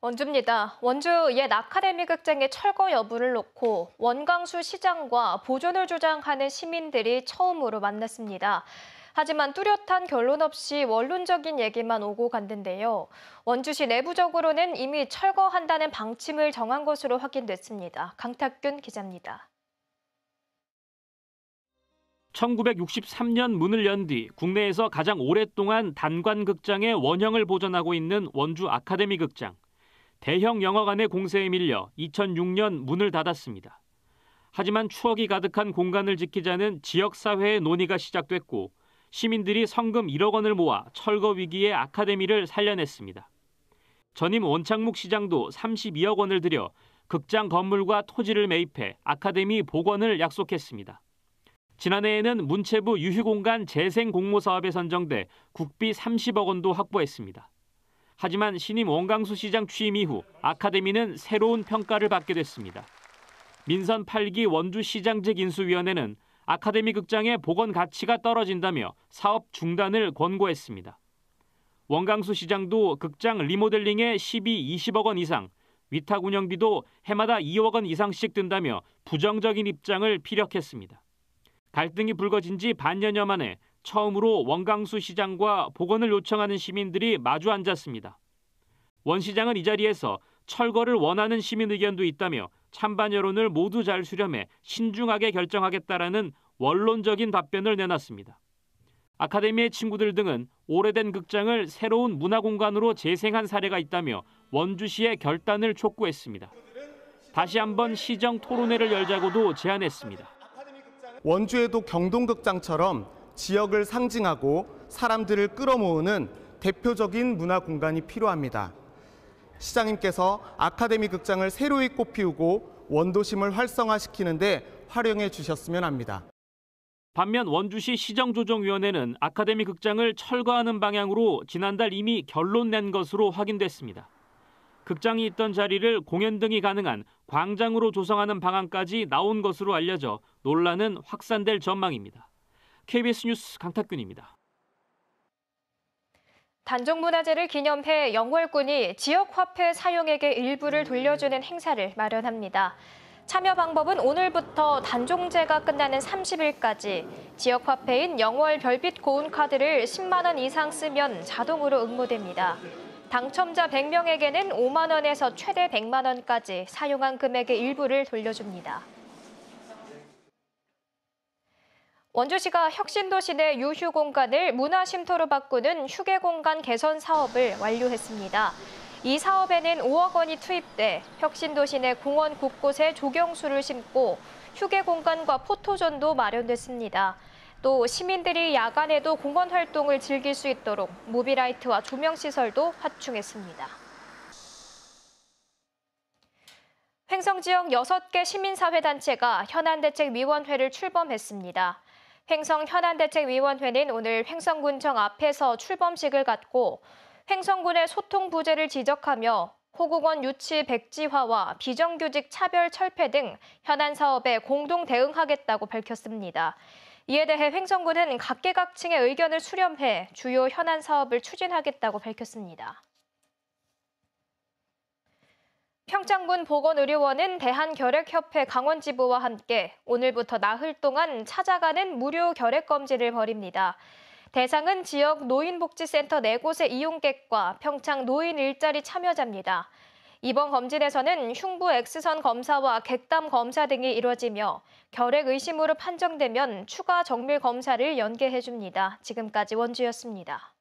원주입니다. 원주 옛 아카데미 극장의 철거 여부를 놓고 원광수 시장과 보존을 주장하는 시민들이 처음으로 만났습니다. 하지만 뚜렷한 결론 없이 원론적인 얘기만 오고 갔는데요. 원주시 내부적으로는 이미 철거한다는 방침을 정한 것으로 확인됐습니다. 강탁균 기자입니다. 1963년 문을 연 뒤 국내에서 가장 오랫동안 단관 극장의 원형을 보존하고 있는 원주 아카데미 극장. 대형 영화관의 공세에 밀려 2006년 문을 닫았습니다. 하지만 추억이 가득한 공간을 지키자는 지역사회의 논의가 시작됐고 시민들이 성금 1억 원을 모아 철거 위기의 아카데미를 살려냈습니다. 전임 원창목 시장도 32억 원을 들여 극장 건물과 토지를 매입해 아카데미 복원을 약속했습니다. 지난해에는 문체부 유휴공간 재생 공모 사업에 선정돼 국비 30억 원도 확보했습니다. 하지만 신임 원광수 시장 취임 이후 아카데미는 새로운 평가를 받게 됐습니다. 민선 8기 원주시장직 인수위원회는 아카데미 극장의 복원 가치가 떨어진다며 사업 중단을 권고했습니다. 원광수 시장도 극장 리모델링에 12, 20억 원 이상, 위탁 운영비도 해마다 2억 원 이상씩 든다며 부정적인 입장을 피력했습니다. 갈등이 불거진 지 반년여 만에 처음으로 원강수 시장과 복원을 요청하는 시민들이 마주 앉았습니다. 원 시장은 이 자리에서 철거를 원하는 시민 의견도 있다며 찬반 여론을 모두 잘 수렴해 신중하게 결정하겠다라는 원론적인 답변을 내놨습니다. 아카데미의 친구들 등은 오래된 극장을 새로운 문화 공간으로 재생한 사례가 있다며 원주시의 결단을 촉구했습니다. 다시 한번 시정 토론회를 열자고도 제안했습니다. 원주에도 경동극장처럼 지역을 상징하고 사람들을 끌어모으는 대표적인 문화 공간이 필요합니다. 시장님께서 아카데미 극장을 새로이 꽃피우고 원도심을 활성화시키는데 활용해 주셨으면 합니다. 반면 원주시 시정조정위원회는 아카데미 극장을 철거하는 방향으로 지난달 이미 결론 낸 것으로 확인됐습니다. 극장이 있던 자리를 공연 등이 가능한 광장으로 조성하는 방안까지 나온 것으로 알려져 논란은 확산될 전망입니다. KBS 뉴스 강탁균입니다. 단종문화제를 기념해 영월군이 지역 화폐 사용액의 일부를 돌려주는 행사를 마련합니다. 참여 방법은 오늘부터 단종제가 끝나는 30일까지 지역 화폐인 영월 별빛 고운 카드를 10만 원 이상 쓰면 자동으로 응모됩니다. 당첨자 100명에게는 5만 원에서 최대 100만 원까지 사용한 금액의 일부를 돌려줍니다. 원주시가 혁신도시 내 유휴 공간을 문화 쉼터로 바꾸는 휴게 공간 개선 사업을 완료했습니다. 이 사업에는 5억 원이 투입돼 혁신도시 내 공원 곳곳에 조경수를 심고 휴게 공간과 포토존도 마련됐습니다. 또 시민들이 야간에도 공원 활동을 즐길 수 있도록 모비라이트와 조명 시설도 확충했습니다. 횡성 지역 6개 시민사회단체가 현안대책위원회를 출범했습니다. 횡성 현안대책위원회는 오늘 횡성군청 앞에서 출범식을 갖고 횡성군의 소통 부재를 지적하며 호국원 유치 백지화와 비정규직 차별 철폐 등 현안 사업에 공동 대응하겠다고 밝혔습니다. 이에 대해 횡성군은 각계각층의 의견을 수렴해 주요 현안 사업을 추진하겠다고 밝혔습니다. 평창군 보건의료원은 대한결핵협회 강원지부와 함께 오늘부터 나흘 동안 찾아가는 무료 결핵검진을 벌입니다. 대상은 지역 노인복지센터 4곳의 이용객과 평창 노인 일자리 참여자입니다. 이번 검진에서는 흉부 X선 검사와 객담 검사 등이 이뤄지며 결핵 의심으로 판정되면 추가 정밀 검사를 연계해줍니다. 지금까지 원주였습니다.